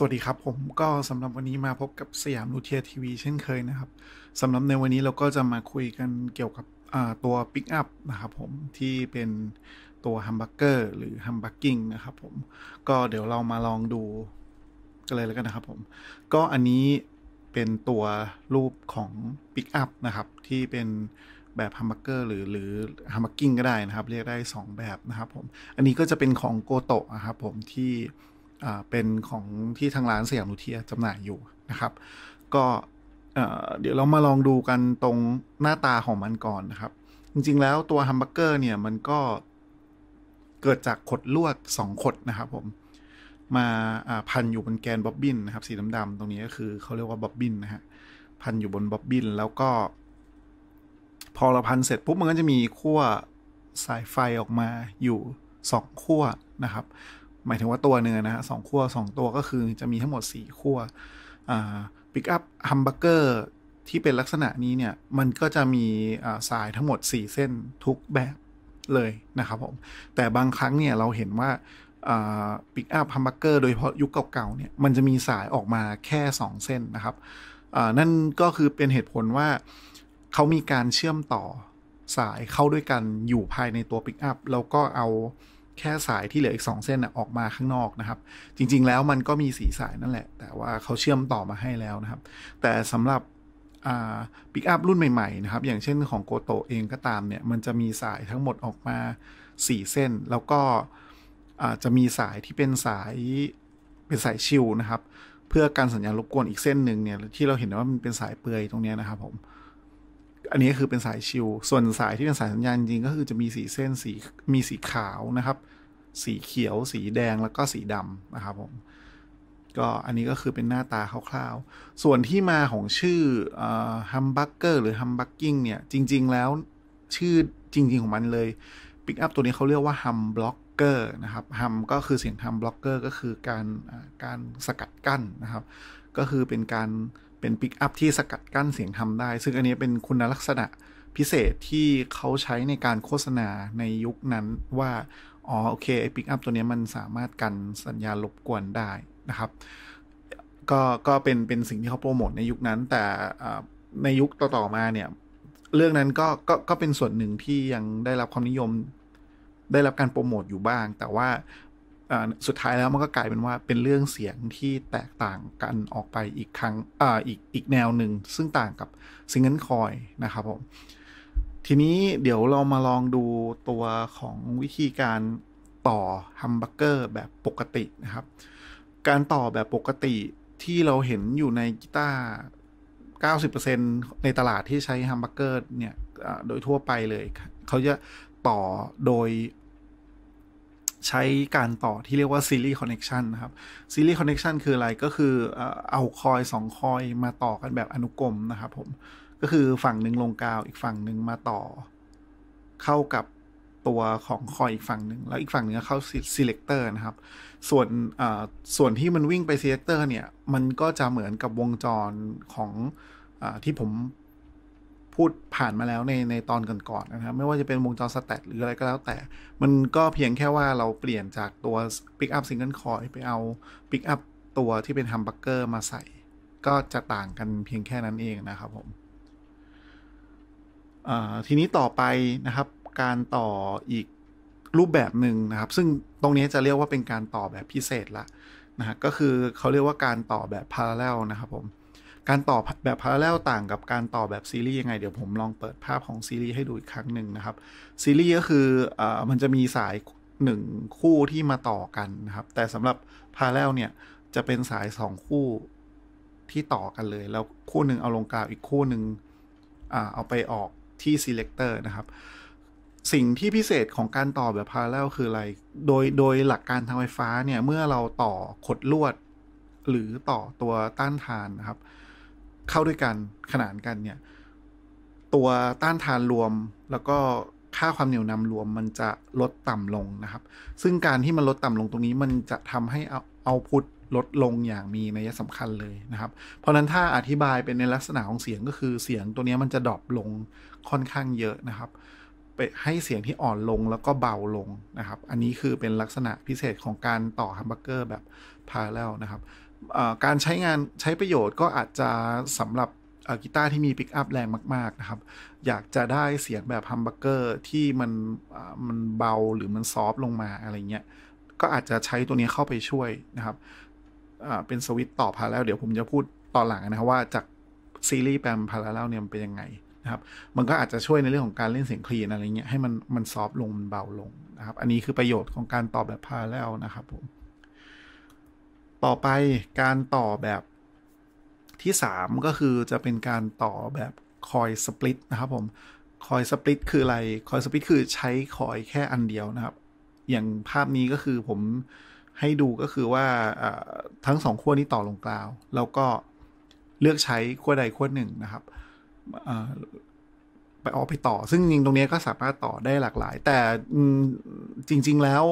สวัสดีครับผมก็สำหรับวันนี้มาพบกับสยามลูเทียทีวี เช่นเคยนะครับสำหรับในวันนี้เราก็จะมาคุยกันเกี่ยวกับตัวปิกอัพนะครับผมที่เป็นตัวฮัมบักเกอร์หรือฮัมบักกิ้งนะครับผมก็เดี๋ยวเรามาลองดูกันเลยแล้วกันนะครับผมก็อันนี้เป็นตัวรูปของปิกอัพนะครับที่เป็นแบบฮัมบักเกอร์หรือหรือฮัมบักกิ้งก็ได้นะครับ เรียกได้ 2 แบบนะครับผมอันนี้ก็จะเป็นของโกโตะนะครับผมที่เป็นของที่ทางร้านสยามนุเทียจำหน่ายอยู่นะครับ ก็เดี๋ยวเรามาลองดูกันตรงหน้าตาของมันก่อนนะครับ จริงๆแล้วตัวแฮมเบอร์เกอร์เนี่ยมันก็เกิดจากขดลวด2ขดนะครับผมมาพันอยู่บนแกนบ๊อบบินนะครับ สีดำๆตรงนี้ก็คือเขาเรียกว่าบ๊อบบินนะฮะ พันอยู่บนบ๊อบบินแล้วก็พอเราพันเสร็จปุ๊บมันก็จะมีขั้วสายไฟออกมาอยู่2ขั้วนะครับหมายถึงว่าตัวเนื้อนะฮะสองขั้วสองตัวก็คือจะมีทั้งหมดสี่ขั้วอ่าปิกอัพฮัมเบอร์เกอร์ที่เป็นลักษณะนี้เนี่ย มันก็จะมีสายทั้งหมดสี่เส้นทุกแบบเลยนะครับผมแต่บางครั้งเนี่ยเราเห็นว่าปิกอัพฮัมเบอร์เกอร์โดยเฉพาะยุคเก่าๆเนี่ยมันจะมีสายออกมาแค่สองเส้นนะครับนั่นก็คือเป็นเหตุผลว่าเขามีการเชื่อมต่อสายเข้าด้วยกันอยู่ภายในตัวปิกอัพแล้วก็เอาแค่สายที่เหลืออีก 2 เส้นออกมาข้างนอกนะครับ จริง ๆแล้วมันก็มีสีสายนั่นแหละ แต่ว่าเขาเชื่อมต่อมาให้แล้วนะครับ แต่สำหรับปิกอัพรุ่นใหม่ๆนะครับ อย่างเช่นของโกโตเองก็ตามเนี่ย มันจะมีสายทั้งหมดออกมา4 เส้น แล้วก็จะมีสายที่เป็นสายเป็นสายชิวนะครับ เพื่อการสัญญาณรบกวนอีกเส้นหนึ่งเนี่ยที่เราเห็นว่ามันเป็นสายเปลือยตรงนี้นะครับผมอันนี้คือเป็นสายชิว ส่วนสายที่เป็นสายสัญญาณจริงก็คือจะมีสีเส้นสีมีสีขาวนะครับ สีเขียว สีแดงแล้วก็สีดำนะครับผม ก็อันนี้ก็คือเป็นหน้าตาคร่าวๆส่วนที่มาของชื่อฮัมบักเกอร์หรือฮัมบักกิ้งเนี่ยจริงๆแล้วชื่อจริงๆของมันเลยปิกอัพตัวนี้เขาเรียกว่าฮัมบล็อกเกอร์นะครับฮัมก็คือเสียงฮัมบล็อกเกอร์ก็คือการการสกัดกั้นนะครับ ก็คือเป็นการเป็นปิกอัพที่สกัดกั้นเสียงทำได้ ซึ่งอันนี้เป็นคุณลักษณะพิเศษที่เขาใช้ในการโฆษณาในยุคนั้นว่า อ๋อโอเค ไอ้ปิกอัพตัวนี้มันสามารถกันสัญญาณรบกวนได้นะครับ ก็ก็เป็นเป็นสิ่งที่เขาโปรโมทในยุคนั้น แต่ในยุคต่อ ๆ มาเนี่ย เรื่องนั้นก็ก็ก็เป็นส่วนหนึ่งที่ยังได้รับความนิยม ได้รับการโปรโมทอยู่บ้าง แต่ว่าสุดท้ายแล้วมันก็กลายเป็นว่าเป็นเรื่องเสียงที่แตกต่างกันออกไปอีกครั้งออีกอีกแนวหนึ่ง ซึ่งต่างกับซิงเกิลคอยนะครับผม ทีนี้เดี๋ยวเรามาลองดูตัวของวิธีการต่อฮัมบักเกอร์แบบปกตินะครับ การต่อแบบปกติที่เราเห็นอยู่ในกีตาร์90%ในตลาดที่ใช้ฮัมบักเกอร์เนี่ยโดยทั่วไปเลยเขาจะต่อโดยใช้การต่อที่เรียกว่าซีรีส์คอนเน็กชันนะครับ ซีรีส์คอนเน็กชันคืออะไรก็คือเอาคอย2คอยมาต่อกันแบบอนุกรมนะครับผม ก็คือฝั่งหนึ่งลงกาว อีกฝั่งหนึ่งมาต่อ เข้ากับตัวของคอยอีกฝั่งหนึ่งแล้วอีกฝั่งหนึ่งเข้าซเลกเตอร์นะครับ ส่วนส่วนที่มันวิ่งไปซเลกเตอร์เนี่ยมันก็จะเหมือนกับวงจรของอที่ผมพูดผ่านมาแล้วในในตอนก่อนๆนนะครับ ไม่ว่าจะเป็นวงจรสแตทหรืออะไรก็แล้ว แต่มันก็เพียงแค่ว่าเราเปลี่ยนจากตัว Pick Up Single Coil ไปเอา Pick Up ตัวที่เป็นฮัมบร์เกอร์มาใส่ ก็จะต่างกันเพียงแค่นั้นเองนะครับผมทีนี้ต่อไปนะครับการต่ออีกรูปแบบหนึ่งนะครับ ซึ่งตรงนี้จะเรียกว่าเป็นการต่อแบบพิเศษละนะฮะก็คือเขาเรียกว่าการต่อแบบพาราเรลนะครับผมการต่อแบบพาราเลลต่างกับการต่อแบบซีรีส์ยังไงเดี๋ยวผมลองเปิดภาพของซีรีส์ให้ดูอีกครั้งหนึ่งนะครับซีรีส์ก็คืออมันจะมีสาย 1 คู่ที่มาต่อกันนะครับ แต่สำหรับพาราเลลเนี่ยจะเป็นสาย 2 คู่ที่ต่อกันเลย แล้วคู่หนึ่งเอาลงกลางอีกคู่หนึ่งอเอาไปออกที่ selector นะครับ สิ่งที่พิเศษของการต่อแบบพาราเลลคืออะไร โดยโดยหลักการทางไฟฟ้าเนี่ยเมื่อเราต่อขดลวด หรือต่อตัวต้านทานนะครับเข้าด้วยกันขนานกันเนี่ย ตัวต้านทานรวมแล้วก็ค่าความเหนียวนำรวมมันจะลดต่ำลงนะครับ ซึ่งการที่มันลดต่ำลงตรงนี้มันจะทำให้เอาเอาพุทลดลงอย่างมีนัยสำคัญเลยนะครับ เพราะนั้นถ้าอธิบายเป็นในลักษณะของเสียงก็คือเสียงตัวนี้มันจะดรอปลงค่อนข้างเยอะนะครับ ไปให้เสียงที่อ่อนลงแล้วก็เบาลงนะครับ อันนี้คือเป็นลักษณะพิเศษของการต่อฮัมเบอร์เกอร์แบบพาาเลลนะครับการใช้งานใช้ประโยชน์ก็อาจจะสำหรับกีตาร์ที่มีปิกอัพแรงมากๆนะครับอยากจะได้เสียงแบบฮัมเบอร์เกอร์ที่มันมันเบาหรือมันซอฟลงมาอะไรเงี้ยก็อาจจะใช้ตัวนี้เข้าไปช่วยนะครับ เป็นสวิตต่อพาแล้วเดี๋ยวผมจะพูดตอนหลังนะครับว่าจาก ซีรีส์แปมพาแล้วเนี่ยมันเป็นยังไงนะครับ มันก็อาจจะช่วยในเรื่องของการเล่นเสียงคลีนอะไรเงี้ยให้มันมันซอฟลงมันเบาลงนะครับ อันนี้คือประโยชน์ของการต่อแบบพาแล้วนะครับผมต่อไปการต่อแบบที่ 3 ก็คือจะเป็นการต่อแบบคอยสปลิตนะครับผมคอยสปลิตคืออะไรคอยสปลิตคือใช้คอยแค่อันเดียวนะครับ อย่างภาพนี้ก็คือผมให้ดูก็คือว่าทั้งสองขั้วนี้ต่อลงกลาวแล้วก็เลือกใช้ขั้วใดขั้วหนึ่งนะครับไปออกไปต่อ ซึ่งจริงตรงนี้ก็สามารถต่อได้หลากหลาย แต่จริง ๆ แล้ว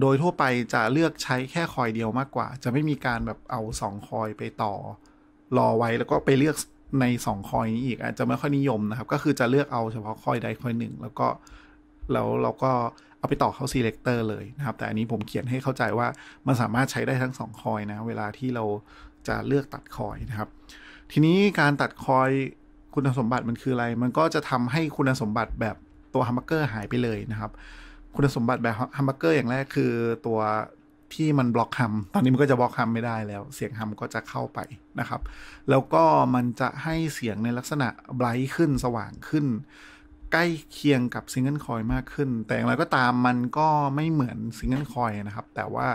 โดยทั่วไปจะเลือกใช้แค่คอยเดียวมากกว่า จะไม่มีการแบบเอา2คอยไปต่อ รอไว้ แล้วก็ไปเลือกใน 2 คอยนี้อีก อาจจะไม่ค่อยนิยมนะครับ ก็คือจะเลือกเอาเฉพาะคอยใดคอยหนึ่ง แล้วก็แล้วเราก็เอาไปต่อเข้า selector เลยนะครับแต่อันนี้ผมเขียนให้เข้าใจว่ามันสามารถใช้ได้ทั้ง 2 คอยนะ เวลาที่เราจะเลือกตัดคอยนะครับ ทีนี้การตัดคอยคุณสมบัติมันคืออะไร มันก็จะทำให้คุณสมบัติแบบตัวฮัมเบอร์เกอร์หายไปเลยนะครับคุณสมบัติแบบฮัมเบอร์เกอร์อย่างแรกคือตัวที่มันบล็อกฮัม ตอนนี้มันก็จะบล็อกฮัมไม่ได้แล้ว เสียงฮัมก็จะเข้าไปนะครับ แล้วก็มันจะให้เสียงในลักษณะไบรท์ขึ้นสว่างขึ้น ใกล้เคียงกับซิงเกิลคอยมากขึ้น แต่อย่างไรก็ตามมันก็ไม่เหมือนซิงเกิลคอยนะครับ แต่ว่า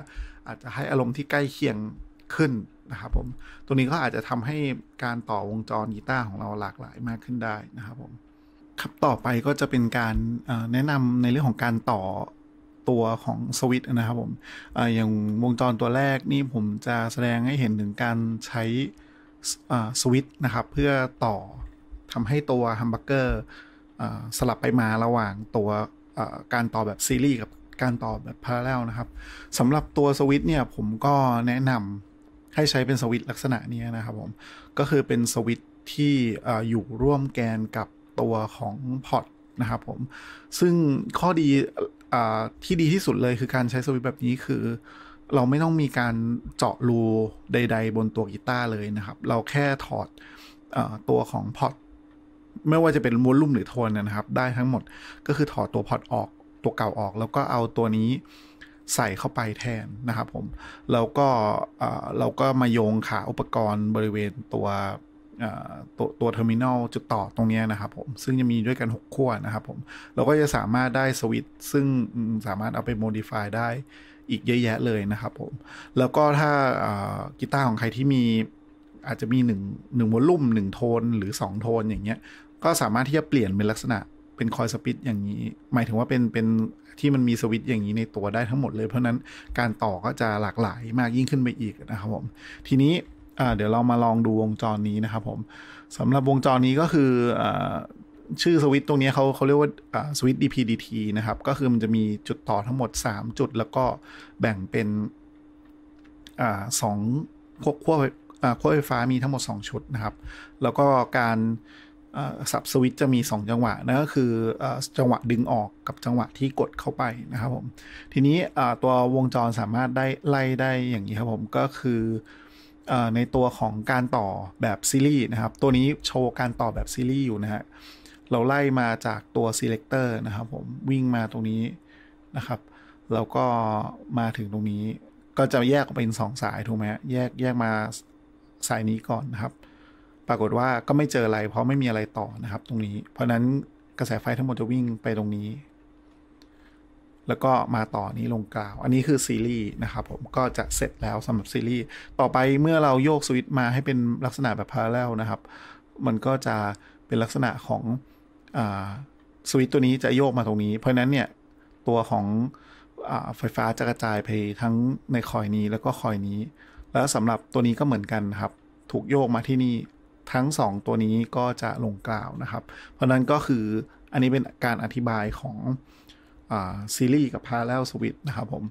อาจจะให้อารมณ์ที่ใกล้เคียงขึ้นนะครับผม ตรงนี้ก็อาจจะทำให้การต่อวงจรกีตาร์ของเราหลากหลายมากขึ้นได้นะครับผมครับต่อไปก็จะเป็นการแนะนำในเรื่องของการต่อตัวของสวิตนะครับผมออย่างวงจรตัวแรกนี่ผมจะแสดงให้เห็นถึงการใช้สวิตนะครับ เพื่อต่อทำให้ตัวฮัมเบอร์เกอร์สลับไปมาระหว่างตัวการต่อแบบซีรีส์กับการต่อแบบพาราเลลนะครับสำหรับตัวสวิตเนี่ยผมก็แนะนำให้ใช้เป็นสวิตลักษณะนี้นะครับผมก็คือเป็นสวิตที่อยู่ร่วมแกนกับตัวของพอร์ตนะครับผม ซึ่งข้อดีอที่ดีที่สุดเลยคือการใช้สวิตแบบนี้คือ เราไม่ต้องมีการเจาะรูใดๆบนตัวกีตาร์เลยนะครับ เราแค่ถอดอตัวของพอร์ตไม่ว่าจะเป็นวอลลุ่มหรือโทนนะครับ ได้ทั้งหมดก็คือถอดตัวพอร์ตออกตัวเก่าออก แล้วก็เอาตัวนี้ใส่เข้าไปแทนนะครับผม แล้วก็เราก็มาโยงขาอุปกรณ์บริเวณตัวตัวตัวเทอร์มินอลจุดต่อตรงนี้นะครับผม ซึ่งจะมีด้วยกัน 6ขั้วนะครับผมเราก็จะสามารถได้สวิตซึ่งสามารถเอาไปโมดิฟายได้อีกเยอะแยะเลยนะครับผม แล้วก็ถ้ากีตาร์ของใครที่มีอาจจะมี1นึ่งหนึ่งวอลลุ่ม1 โทนหรือ 2 โทนอย่างเงี้ยก็สามารถที่จะเปลี่ยนเป็นลักษณะเป็นคอยสปิตอย่างนี้หมายถึงว่าเป็นเป็นที่มันมีสวิตอย่างนี้ในตัวได้ทั้งหมดเลย เพราะนั้นการต่อก็จะหลากหลายมากยิ่งขึ้นไปอีกนะครับผมทีนี้เดี๋ยวเรามาลองดูวงจรนี้นะครับ ผมสำหรับวงจรนี้ก็คืออชื่อสวิตตรงนี้เขาเขาเรียกว่าสวิต DPDT นะครับ ก็คือมันจะมีจุดต่อทั้งหมด 3 จุด แล้วก็แบ่งเป็นอสองขั้วขั้วขั้วไฟฟ้ามีทั้งหมด 2 ชุดนะครับ แล้วก็การสับสวิตจะมี 2 จังหวะนะก็คือ จังหวะดึงออกกับจังหวะที่กดเข้าไปนะครับผมทีนี้ตัววงจรสามารถได้ไล่ได้อย่างนี้ครับผมก็คือในตัวของการต่อแบบซีรีส์นะครับ ตัวนี้โชว์การต่อแบบซีรีส์อยู่นะฮะเราไล่มาจากตัว selector นะครับผมวิ่งมาตรงนี้นะครับแล้วก็มาถึงตรงนี้ ก็จะแยกออกเป็น2สายถูกไหมแยกแยกมาสายนี้ก่อนนะครับ ปรากฏว่าก็ไม่เจออะไรเพราะไม่มีอะไรต่อนะครับตรงนี้เพราะนั้นกระแสไฟทั้งหมดจะวิ่งไปตรงนี้แล้วก็มาต่อนี้ลงกล่าว อันนี้คือซีรีส์นะครับ ผมก็จะเสร็จแล้วสำหรับซีรีส์ต่อไปเมื่อเราโยกสวิตช์มาให้เป็นลักษณะแบบพาราเรลนะครับมันก็จะเป็นลักษณะของอสวิตช์ตัวนี้จะโยกมาตรงนี้เพราะนั้นเนี่ยตัวของอไฟฟ้าจะกระจายไปทั้งในคอยนี้แล้วก็คอยนี้ แล้วสำหรับตัวนี้ก็เหมือนกันครับ ถูกโยกมาที่นี่ ทั้ง 2 ตัวนี้ก็จะลงกล่าวนะครับ เพราะนั้นก็คืออันนี้เป็นการอธิบายของซีรีส์กับพารา l l e l s w ตนะครับผม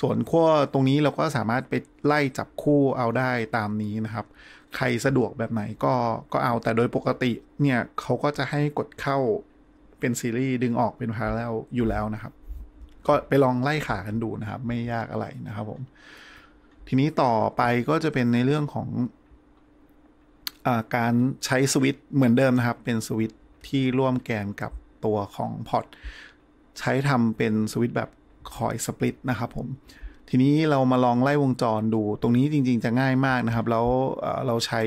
ส่วนขั้วตรงนี้เราก็สามารถไป ไล่จับคู่เอาได้ตามนี้นะครับ ใครสะดวกแบบไหนก็ก็เอาแต่โดยปกติ เนี่ยเขาก็จะให้กดเข้าเป็นซีรีส์ดึงออกเป็นพารา l l อยู่แล้วนะครับ ก็ไปลองไล่ขากันดูนะครับไม่ยากอะไรนะครับผม ทีนี้ต่อไปก็จะเป็นในเรื่องของอาการใช้สวิตเหมือนเดิมนะครับ เป็นสวิตที่ร่วมแกนกับตัวของพอร์ตใช้ทำเป็นสวิตช์แบบคอยสปลิตนะครับผม ทีนี้เรามาลองไล่วงจรดู ตรงนี้จริง ๆ จะง่ายมากนะครับ แล้วเราใช้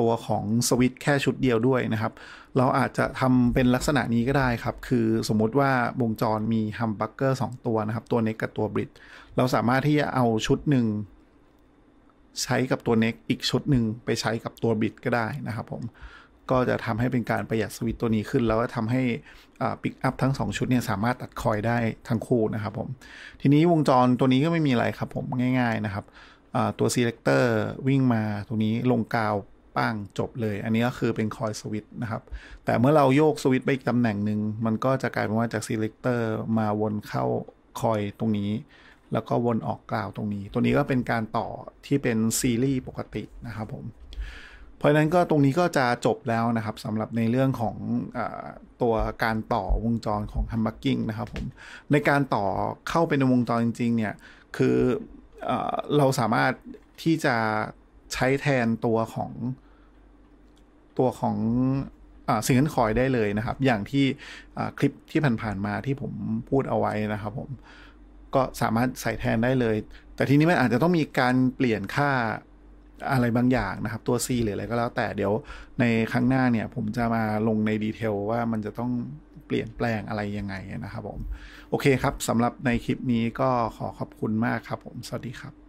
ตัวของสวิตช์แค่ชุดเดียวด้วยนะครับ เราอาจจะทำเป็นลักษณะนี้ก็ได้ครับ คือสมมติว่าวงจรมีฮัมบักเกอร์2ตัวนะครับ ตัวเน็กกับตัวบริดเราสามารถที่จะเอาชุดหนึ่ง ใช้กับตัวเน็กอีกชุดหนึ่ง ไปใช้กับตัวบิดก็ได้นะครับ ผมก็จะทำให้เป็นการประหยัดสวิตตัวนี้ขึ้น แล้วก็ทำให้ปิกอัพทั้ง 2 ชุดเนี่ยสามารถตัดคอยได้ทั้งคู่นะครับผม ทีนี้วงจรตัวนี้ก็ไม่มีอะไรครับผม ง่ายๆนะครับ ตัวซเลกเตอร์วิ่งมาตรงนี้ลงกาวปั้งจบเลย อันนี้ก็คือเป็นคอยสวิตนะครับ แต่เมื่อเราโยกสวิตไปอีกตำแหน่งหนึ่งมันก็จะกลายเป็นว่าจากซเลกเตอร์มาวนเข้าคอยตรงนี้ แล้วก็วนออกกล่าวตรงนี้ ตัวนี้ก็เป็นการต่อที่เป็นซีรีส์ปกตินะครับผมเพราะนั้นก็ตรงนี้ก็จะจบแล้วนะครับสำหรับในเรื่องของอตัวการต่อวงจรของฮัมบักกิ้งนะครับผมในการต่อเข้าไปในวงจรจริงๆเนี่ยคือเอเราสามารถที่จะใช้แทนตัวของ ตัวของสิ่งทคอยได้เลยนะครับ อย่างที่คลิปที่ผ่านๆมาที่ผมพูดเอาไว้นะครับผมก็สามารถใส่แทนได้เลย แต่ทีนี้มันอาจจะต้องมีการเปลี่ยนค่าอะไรบางอย่างนะครับ ตัว C หรืออะไรก็แล้วแต่เดี๋ยวในครั้งหน้าเนี่ย ผมจะมาลงในดีเทล ว่ามันจะต้องเปลี่ยนแปลงอะไรยังไงนะครับผม โอเคครับสำหรับในคลิปนี้ก็ขอขอบคุณมากครับผม สวัสดีครับ